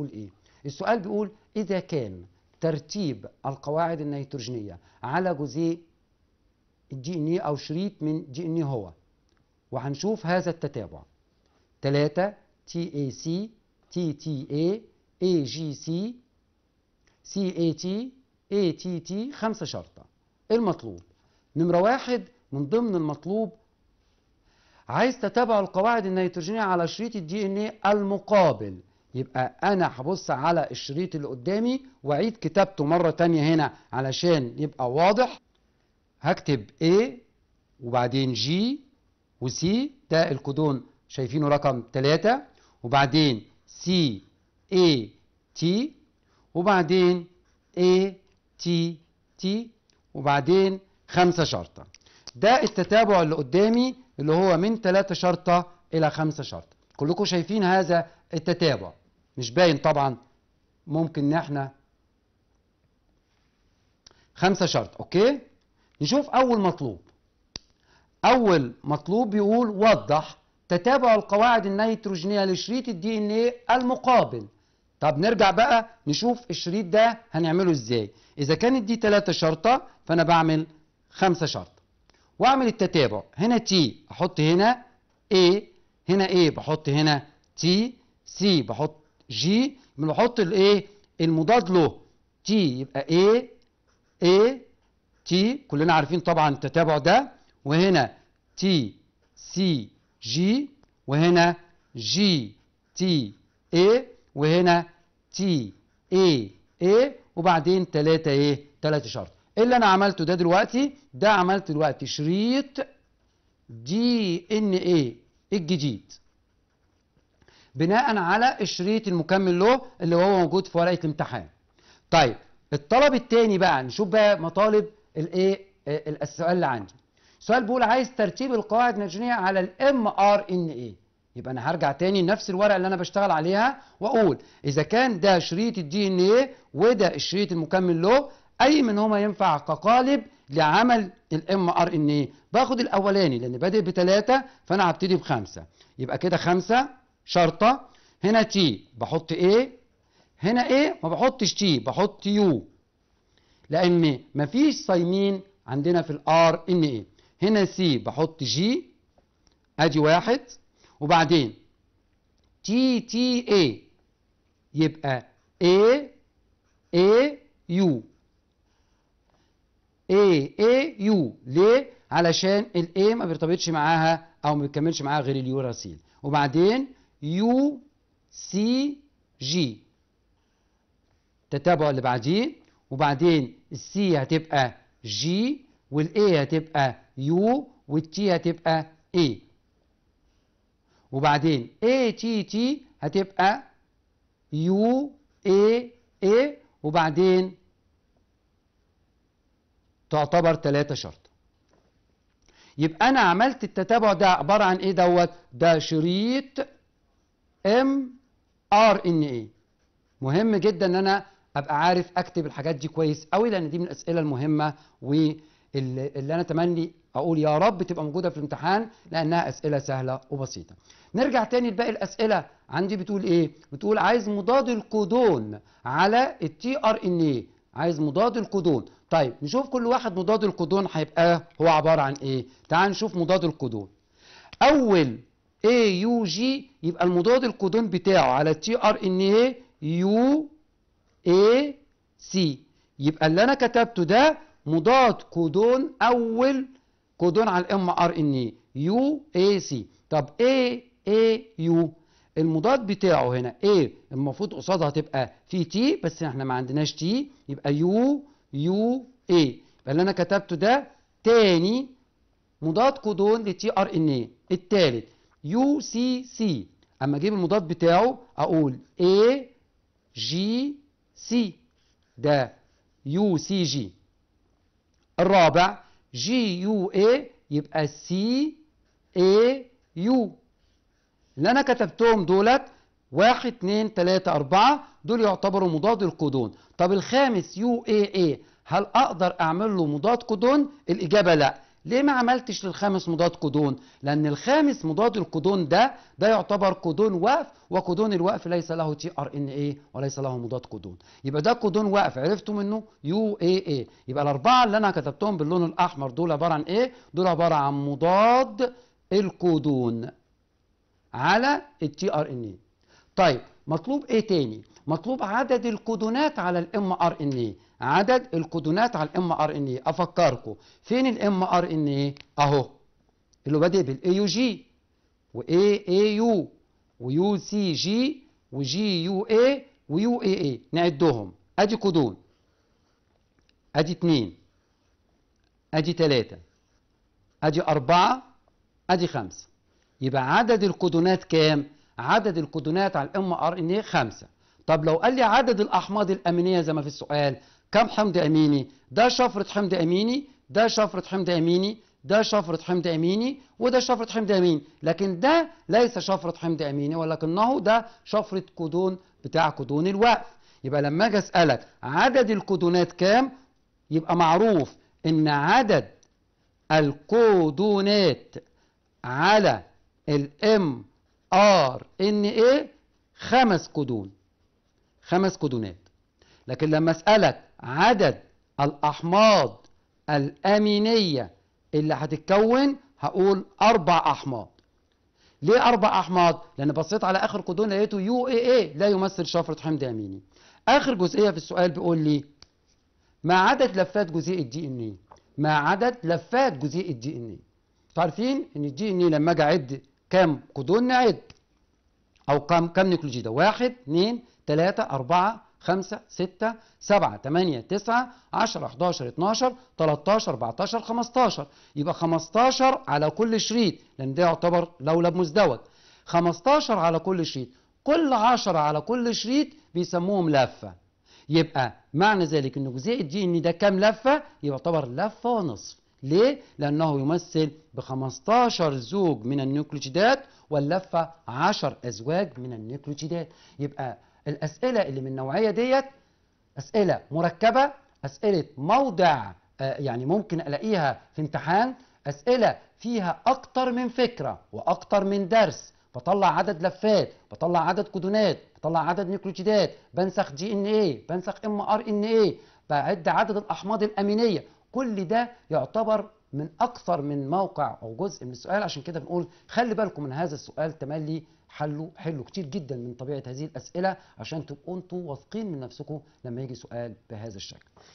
بيقول ايه السؤال بيقول اذا كان ترتيب القواعد النيتروجينيه على جزيء الجي ان اي او شريط من جي ان اي هو وهنشوف هذا التتابع 3 تي اي سي تي تي اي اي جي سي سي اي تي اي تي تي خمسه شرطه المطلوب نمره واحد من ضمن المطلوب عايز تتابع القواعد النيتروجينيه على شريط الدي ان ايه المقابل يبقى انا هبص على الشريط اللي قدامي واعيد كتابته مره تانية هنا علشان يبقى واضح هكتب A وبعدين G وC ده الكودون شايفينه رقم 3 وبعدين C A T وبعدين A T T وبعدين خمسة شرطة ده التتابع اللي قدامي اللي هو من 3 شرطة إلى 5 شرطة كلكم شايفين هذا التتابع مش باين طبعا ممكن ان احنا خمسة شرط اوكي نشوف اول مطلوب اول مطلوب بيقول وضح تتابع القواعد النيتروجينيه لشريط الدي ان ايه المقابل طب نرجع بقى نشوف الشريط ده هنعمله ازاي اذا كانت دي ثلاثة شرطه فانا بعمل خمسة شرط واعمل التتابع هنا تي احط هنا ايه هنا ايه بحط هنا تي سي بحط جي بنحط الايه المضاد له تي يبقى اي اي تي كلنا عارفين طبعا التتابع ده وهنا تي سي جي وهنا جي تي اي وهنا تي اي اي وبعدين تلاتة ايه تلاتة شرط إيه اللي انا عملته ده دلوقتي ده عملت دلوقتي شريط دي ان ايه الجديد بناء على الشريط المكمل له اللي هو موجود في ورقه الامتحان. طيب الطلب الثاني بقى نشوف بقى مطالب الايه السؤال اللي عندي. السؤال بيقول عايز ترتيب القواعد النيوتنيه على الام ار ان اي. يبقى انا هرجع تاني نفس الورقه اللي انا بشتغل عليها واقول اذا كان ده شريط الدي ان اي وده الشريط المكمل له اي منهما ينفع كقالب لعمل الام ار ان اي باخد الاولاني لان بادئ بثلاثه فانا هبتدي بخمسه يبقى كده خمسه شرطة هنا تي بحط ايه هنا ايه ما بحطش تي بحط يو لان مفيش صايمين عندنا في الار ان ايه هنا سي بحط جي ادي واحد وبعدين تي تي اي يبقى اي اي يو اي اي يو ليه علشان الاي ما بيرتبطش معاها او ما بيكملش معاها غير اليوراسيل وبعدين يو سي جي التتابع اللي بعديه وبعدين السي هتبقى جي والاي هتبقى يو والتي هتبقى اي وبعدين اي تي تي هتبقى يو اي اي وبعدين تعتبر ثلاثة شرط يبقى انا عملت التتابع ده عبارة عن ايه دوت ده شريط ام ار ان اي مهم جدا ان انا ابقى عارف اكتب الحاجات دي كويس قوي لان دي من الاسئله المهمه واللي انا اتمني اقول يا رب تبقى موجوده في الامتحان لانها اسئله سهله وبسيطه نرجع تاني لباقي الاسئله عندي بتقول ايه بتقول عايز مضاد الكودون على التي ار ان اي عايز مضاد الكودون طيب نشوف كل واحد مضاد الكودون هيبقى هو عباره عن ايه تعال نشوف مضاد الكودون اول اي يو جي يبقى المضاد الكودون بتاعه على تي ار ان اي يو اي سي يبقى اللي انا كتبته ده مضاد كودون اول كودون على الام ار ان اي يو اي سي طب اي اي يو المضاد بتاعه هنا اي المفروض قصادها تبقى في تي بس احنا ما عندناش تي يبقى يو يو اي يبقى اللي انا كتبته ده تاني مضاد كودون لتي ار ان اي التالت يو سي سي اما اجيب المضاد بتاعه اقول اي جي سي ده يو سي جي الرابع جي يو اي يبقى سي اي يو اللي انا كتبتهم دولت واحد اتنين تلاتة اربعة دول يعتبروا مضاد الكودون طب الخامس يو اي اي هل اقدر اعمل له مضاد كودون الاجابة لا ليه ما عملتش للخامس مضاد كودون لان الخامس مضاد الكودون ده ده يعتبر كودون وقف وكودون الوقف ليس له تي ار ان اي وليس له مضاد كودون يبقى ده كودون وقف عرفتوا منه يو اي اي يبقى الاربعه اللي انا كتبتهم باللون الاحمر دول عباره عن ايه دول عباره عن مضاد الكودون على التي ار ان اي طيب مطلوب ايه تاني مطلوب عدد الكودونات على الام ار ان اي عدد الكودونات على الام ار ان اي افكركم فين الام ار ان اي اهو اللي بادئ بالاي يو جي واي اي يو ويو سي جي وجي يو اي ويو اي اي نعدهم ادي كودون ادي اتنين ادي تلاتة ادي اربعة ادي خمسة يبقى عدد الكودونات كام؟ عدد الكودونات على الام ار ان اي خمسة طب لو قال لي عدد الأحماض الأمينية زي ما في السؤال كم حمض أميني ده شفرة حمض أميني ده شفرة حمض أميني ده شفرة حمض أميني وده شفرة حمض أميني لكن ده ليس شفرة حمض أميني ولكنه ده شفرة كودون بتاع كودون الوقف يبقى لما أجي أسألك عدد الكودونات كام يبقى معروف إن عدد الكودونات على الام ار ان ايه خمس كودون خمس كودونات لكن لما اسألك عدد الأحماض الأمينية اللي هتتكون هقول أربع أحماض ليه أربع أحماض؟ لأن بصيت على آخر كودون لقيته يو اي اي لا يمثل شفرة حمض أميني آخر جزئية في السؤال بيقول لي ما عدد لفات جزيء الدي ان اي ما عدد لفات جزيء الدي ان اي عارفين ان الدي ان اي لما اجي اعد كام كودون نعد أو كم كم ده؟ واحد، اثنين، ثلاثة، أربعة، خمسة، ستة، سبعة، ثمانية، تسعة، 10 11 12 13 14 15 يبقى 15 على كل شريط لأن ده يعتبر لولب مزدوج 15 على كل شريط كل 10 على كل شريط بيسموهم لفة يبقى معنى ذلك إن جزيء الدي إن ده كام لفة؟ يعتبر لفة ونصف ليه؟ لأنه يمثل ب 15 زوج من النيوكليوتيدات واللفة 10 أزواج من النيوكليوتيدات يبقى الأسئلة اللي من النوعية ديت أسئلة مركبة أسئلة موضع آه، يعني ممكن ألاقيها في امتحان أسئلة فيها أكتر من فكرة وأكتر من درس بطلع عدد لفات بطلع عدد كودونات بطلع عدد نيوكليوتيدات بنسخ دي ان ايه بنسخ ام ار ان ايه بعد عدد الاحماض الامينيه كل ده يعتبر من أكثر من موقع أو جزء من السؤال عشان كده بنقول خلي بالكم من هذا السؤال تملي حله حلو كتير جدا من طبيعة هذه الأسئلة عشان تبقوا أنتوا واثقين من نفسكم لما يجي سؤال بهذا الشكل